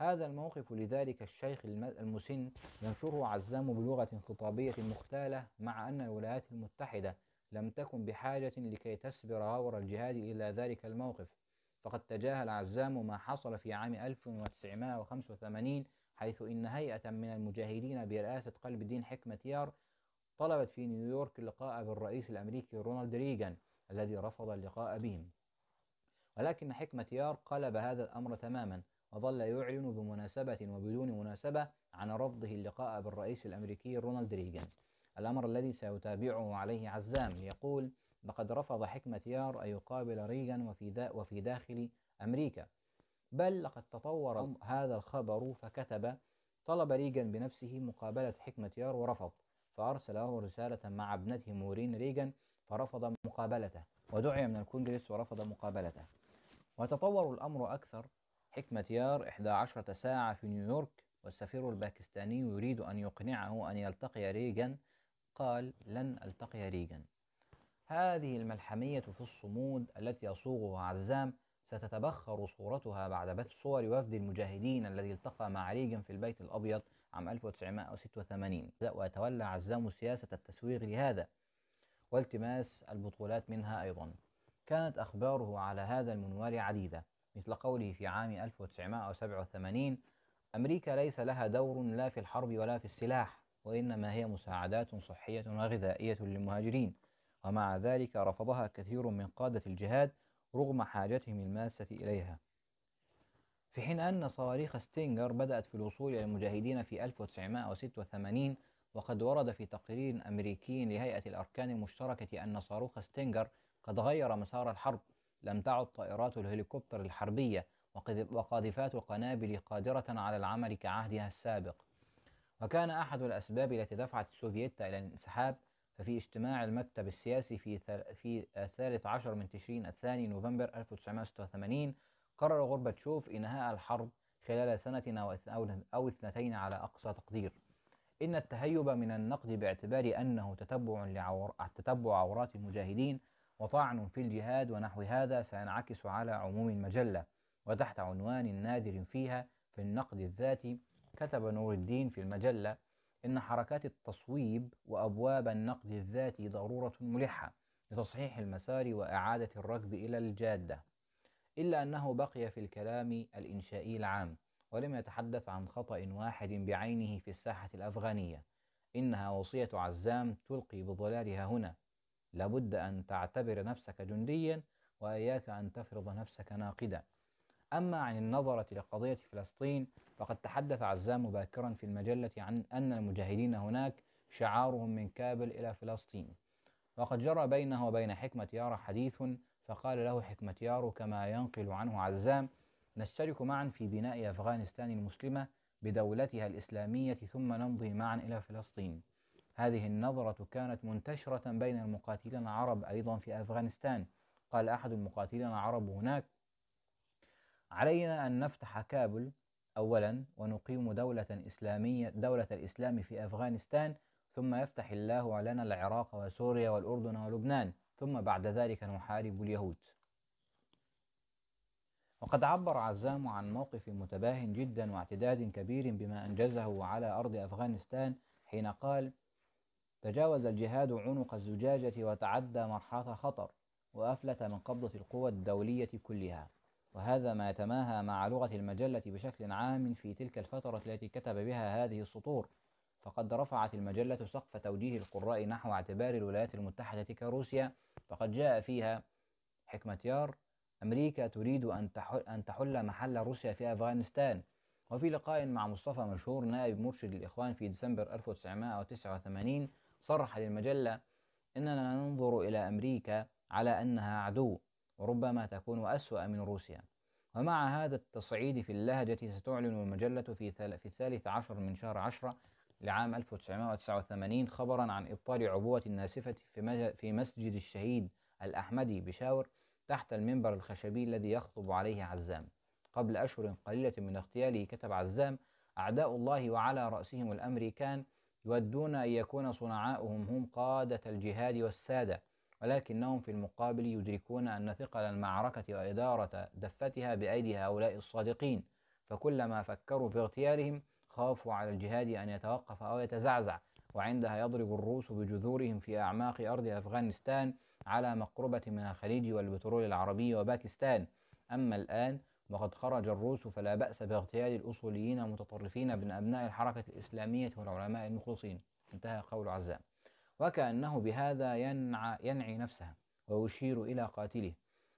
هذا الموقف لذلك الشيخ المسن ينشره عزام بلغة خطابية مختالة مع أن الولايات المتحدة لم تكن بحاجة لكي تسبر غور الجهاد إلى ذلك الموقف فقد تجاهل عزام ما حصل في عام 1985 حيث إن هيئة من المجاهدين برئاسة قلب الدين حكمة يار طلبت في نيويورك اللقاء بالرئيس الأمريكي رونالد ريغان الذي رفض اللقاء بهم ولكن حكمة يار قلب هذا الأمر تماما وظل يعلن بمناسبة وبدون مناسبة عن رفضه اللقاء بالرئيس الأمريكي رونالد ريغان الأمر الذي سيتابعه عليه عزام يقول لقد رفض حكمة يار أن يقابل ريغان وفي, وفي داخل أمريكا بل لقد تطور هذا الخبر فكتب طلب ريجن بنفسه مقابلة حكمة يار ورفض فأرسل له رسالة مع ابنته مورين ريجن فرفض مقابلته ودعي من الكونجرس ورفض مقابلته وتطور الأمر أكثر حكمة يار 11 ساعة في نيويورك والسفير الباكستاني يريد أن يقنعه أن يلتقي ريجن قال لن ألتقي ريجن هذه الملحمية في الصمود التي يصوغها عزام ستتبخر صورتها بعد بث صور وفد المجاهدين الذي التقى مع ريغن في البيت الأبيض عام 1986 ويتولى عزام سياسة التسويغ لهذا والتماس البطولات منها أيضا كانت أخباره على هذا المنوال عديدة مثل قوله في عام 1987 أمريكا ليس لها دور لا في الحرب ولا في السلاح وإنما هي مساعدات صحية وغذائية للمهاجرين ومع ذلك رفضها كثير من قادة الجهاد رغم حاجتهم الماسة إليها في حين أن صواريخ ستينجر بدأت في الوصول إلى المجاهدين في 1986 وقد ورد في تقرير أمريكي لهيئة الأركان المشتركة أن صاروخ ستينجر قد غير مسار الحرب لم تعد طائرات الهليكوبتر الحربية وقاذفات القنابل قادرة على العمل كعهدها السابق وكان أحد الأسباب التي دفعت السوفييت إلى الانسحاب ففي اجتماع المكتب السياسي في في الثالث عشر من تشرين الثاني نوفمبر 1986 قرر غورباتشوف إنهاء الحرب خلال سنة أو اثنتين على أقصى تقدير إن التهيب من النقد باعتبار أنه تتبع لعور... تتبع عورات المجاهدين وطعن في الجهاد ونحو هذا سينعكس على عموم المجلة وتحت عنوان نادر فيها في النقد الذاتي كتب نور الدين في المجلة إن حركات التصويب وأبواب النقد الذاتي ضرورة ملحة لتصحيح المسار وإعادة الركب إلى الجادة إلا أنه بقي في الكلام الإنشائي العام ولم يتحدث عن خطأ واحد بعينه في الساحة الأفغانية إنها وصية عزام تلقي بظلالها هنا لابد أن تعتبر نفسك جنديا وإياك أن تفرض نفسك ناقدا أما عن النظرة لقضية فلسطين فقد تحدث عزام مباكرا في المجلة عن أن المجاهدين هناك شعارهم من كابل إلى فلسطين وقد جرى بينه وبين حكمتيار حديث فقال له حكمتيار كما ينقل عنه عزام نشترك معا في بناء أفغانستان المسلمة بدولتها الإسلامية ثم نمضي معا إلى فلسطين هذه النظرة كانت منتشرة بين المقاتلين العرب أيضا في أفغانستان قال أحد المقاتلين العرب هناك علينا أن نفتح كابل أولا ونقيم دولة إسلامية دولة الإسلام في أفغانستان ثم يفتح الله لنا العراق وسوريا والأردن ولبنان ثم بعد ذلك نحارب اليهود وقد عبر عزام عن موقف متباه جدا واعتداد كبير بما أنجزه على أرض أفغانستان حين قال تجاوز الجهاد عنق الزجاجة وتعدى مرحلة خطر وأفلت من قبضة القوى الدولية كلها وهذا ما يتماهى مع لغة المجلة بشكل عام في تلك الفترة التي كتب بها هذه السطور فقد رفعت المجلة سقف توجيه القراء نحو اعتبار الولايات المتحدة كروسيا فقد جاء فيها حكمة يار أمريكا تريد أن تحل, أن تحل محل روسيا في أفغانستان وفي لقاء مع مصطفى مشهور نائب مرشد الإخوان في ديسمبر 1989 صرح للمجلة إننا ننظر إلى أمريكا على أنها عدو وربما تكون أسوأ من روسيا ومع هذا التصعيد في اللهجة ستعلن المجلة في, في الثالث عشر من شهر عشرة لعام 1989 خبرا عن إبطال عبوة ناسفة في, في مسجد الشهيد الأحمدي بشاور تحت المنبر الخشبي الذي يخطب عليه عزام قبل أشهر قليلة من اغتياله كتب عزام أعداء الله وعلى رأسهم الأمريكان يودون أن يكون صنعاؤهم هم قادة الجهاد والسادة ولكنهم في المقابل يدركون أن ثقل المعركة وإدارة دفتها بأيدي هؤلاء الصادقين فكلما فكروا في اغتيالهم خافوا على الجهاد أن يتوقف أو يتزعزع وعندها يضرب الروس بجذورهم في أعماق أرض أفغانستان على مقربة من الخليج والبترول العربي وباكستان أما الآن وقد خرج الروس فلا بأس باغتيال الأصوليين المتطرفين من أبناء الحركة الإسلامية والعلماء المخلصين انتهى قول عزام وكأنه بهذا ينع ينعي نفسها ويشير إلى قاتله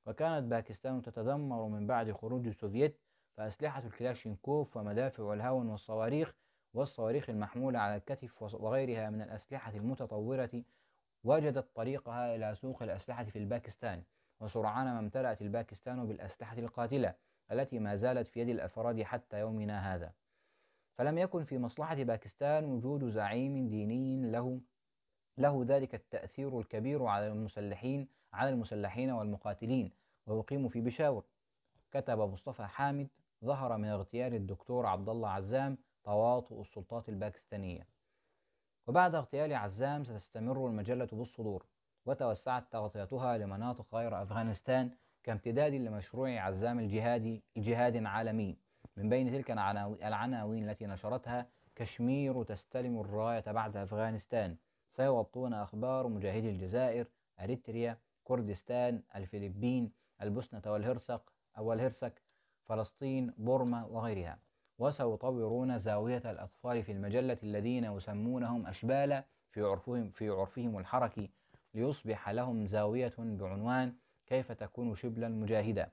وكانت باكستان تتذمر من بعد خروج السوفيت فأسلحة الكلاشينكوف ومدافع الهاون والصواريخ والصواريخ المحمولة على الكتف وغيرها من الأسلحة المتطورة وجدت طريقها إلى سوق الأسلحة في الباكستان وسرعان ما امتلأت الباكستان بالأسلحة القاتلة التي ما زالت في يد الأفراد حتى يومنا هذا فلم يكن في مصلحة باكستان وجود زعيم ديني له له ذلك التأثير الكبير على المسلحين على المسلحين والمقاتلين ويقيم في بشاور كتب مصطفى حامد ظهر من اغتيال الدكتور عبد الله عزام تواطؤ السلطات الباكستانية وبعد اغتيال عزام ستستمر المجلة بالصدور وتوسعت تغطيتها لمناطق غير أفغانستان كامتداد لمشروع عزام الجهادي جهاد عالمي من بين تلك العناوين التي نشرتها كشمير تستلم الراية بعد أفغانستان سيغطون أخبار مجاهدي الجزائر أريتريا كردستان الفلبين البوسنة والهرسك أو الهرسك فلسطين بورما وغيرها وسيطورون زاوية الأطفال في المجلة الذين يسمونهم أشبالا في عرفهم, في عرفهم الحركي ليصبح لهم زاوية بعنوان كيف تكون شبلا مجاهدا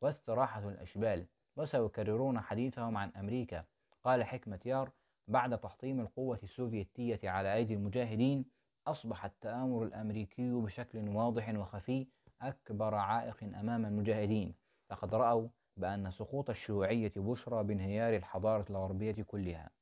واستراحة الأشبال وسيكررون حديثهم عن أمريكا قال حكمة يار بعد تحطيم القوة السوفيتية على أيدي المجاهدين أصبح التآمر الأمريكي بشكل واضح وخفي أكبر عائق أمام المجاهدين لقد رأوا بأن سقوط الشيوعية بشرى بانهيار الحضارة الغربية كلها